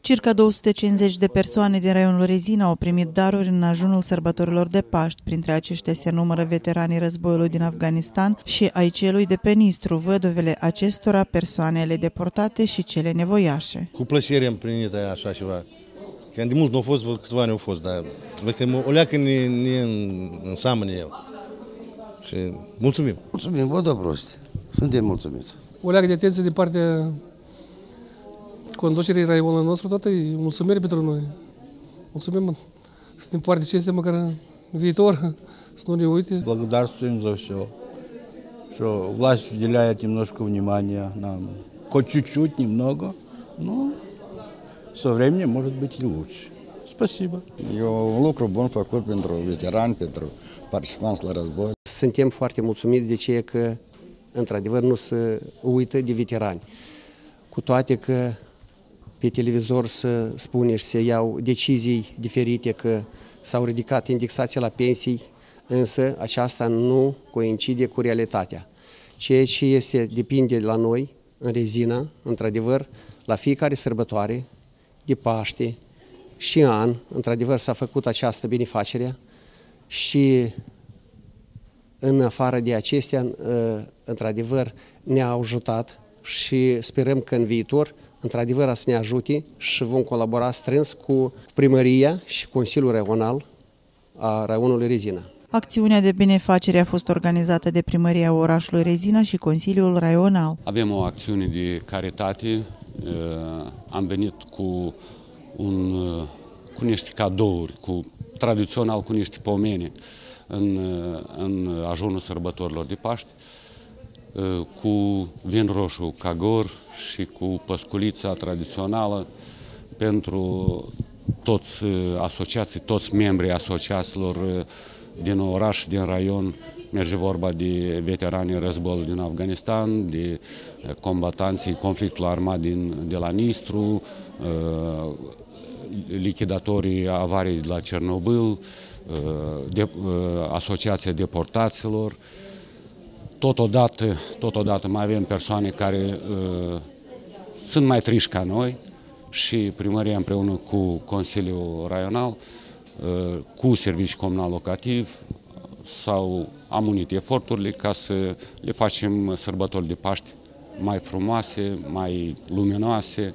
Circa 250 de persoane din raionul Rezina au primit daruri în ajunul sărbătorilor de Paști. Printre aceștia se numără veteranii războiului din Afganistan și ai celui de penistru, văduvele acestora, persoanele deportate și cele nevoiașe. Cu plăcere am primit așa ceva. Că de mult nu au fost, câțiva ani au fost, dar văd că o leacă ne, ne înseamnă el. Și mulțumim. Mulțumim, vă dă prost. Suntem mulțumiți. O leacă de atenție din partea conducerii raionului nostru, toată e mulțumire pentru noi. Mulțumim mult. Să ne poarte cinste măcar în viitor, să nu ne uite. Благодарствуем за все. Что власть уделяет немножко внимания нам. Хоть чуть-чуть, немного, но со временем может быть и лучше. Спасибо. E un lucru bun făcut pentru veterani, pentru participanți la război. Suntem foarte mulțumiți de ceea că, într-adevăr, nu se uită de veterani. Cu toate că pe televizor să spune și să iau decizii diferite că s-au ridicat indexația la pensii, însă aceasta nu coincide cu realitatea. Ceea ce este, depinde de la noi, în rezină, într-adevăr, la fiecare sărbătoare, de Paște și an, într-adevăr s-a făcut această binefacere și în afară de acestea, ă, într-adevăr, ne-a ajutat și sperăm că în viitor într-adevăr să ne ajute și vom colabora strâns cu primăria și Consiliul Regional a raionului Rezina. Acțiunea de benefacere a fost organizată de Primăria orașului Rezina și Consiliul Raional. Avem o acțiune de caritate. Eh, am venit cu, un, eh, cu niște cadouri, cu tradițional cu niște pomene în, eh, în ajunul sărbătorilor de Paști. Uh, cu vin roșu cagor și cu păsculița tradițională pentru toți uh, asociații, toți membrii asociațiilor uh, din oraș, din raion. Merge vorba de veteranii războiului din Afganistan, de combatanții conflictului armat din, de la Nistru, lichidatorii avarii de la Cernobâl, de, asociația deportaților, Totodată, totodată mai avem persoane care uh, sunt mai triși ca noi și primăria împreună cu Consiliul Raional, uh, cu Serviciul Comunal Locativ, sau am unit eforturile ca să le facem sărbători de Paști mai frumoase, mai luminoase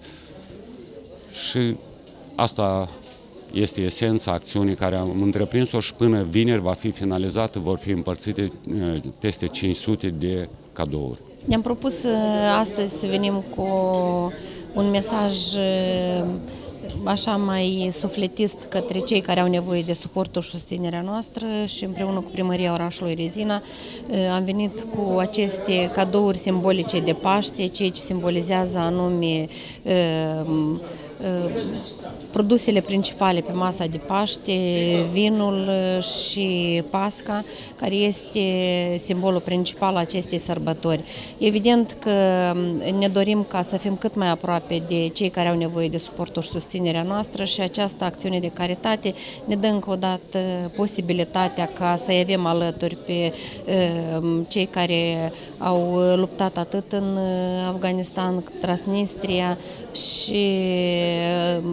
și asta este esența acțiunii care am întreprins-o și până vineri va fi finalizată, vor fi împărțite eh, peste 500 de cadouri. Ne-am propus eh, astăzi să venim cu un mesaj eh, așa mai sufletist către cei care au nevoie de suportul și susținerea noastră și împreună cu primăria orașului Rezina am venit cu aceste cadouri simbolice de Paște, ceea ce simbolizează anume Uh, produsele principale pe masa de Paște, vinul uh, și pasca, care este simbolul principal al acestei sărbători. Evident că um, ne dorim ca să fim cât mai aproape de cei care au nevoie de suportul și susținerea noastră și această acțiune de caritate ne dă încă o dată posibilitatea ca să avem alături pe um, cei care au luptat atât în uh, Afganistan, Transnistria și Ehm,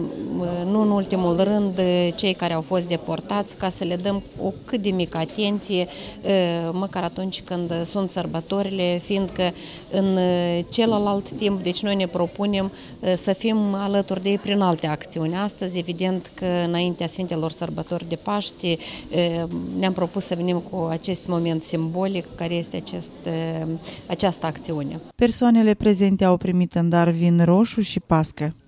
nu în ultimul rând, eh, cei care au fost deportați, ca să le dăm o cât de mică atenție, eh, măcar atunci când sunt sărbătorile, fiindcă în eh, celălalt timp, deci noi ne propunem să fim alături de ei prin alte acțiuni. Astăzi, evident că înaintea Sfintelor Sărbători de Paști, ne-am propus să venim cu acest moment simbolic, care este acest, această acțiune. Persoanele prezente au primit în dar vin roșu și pască.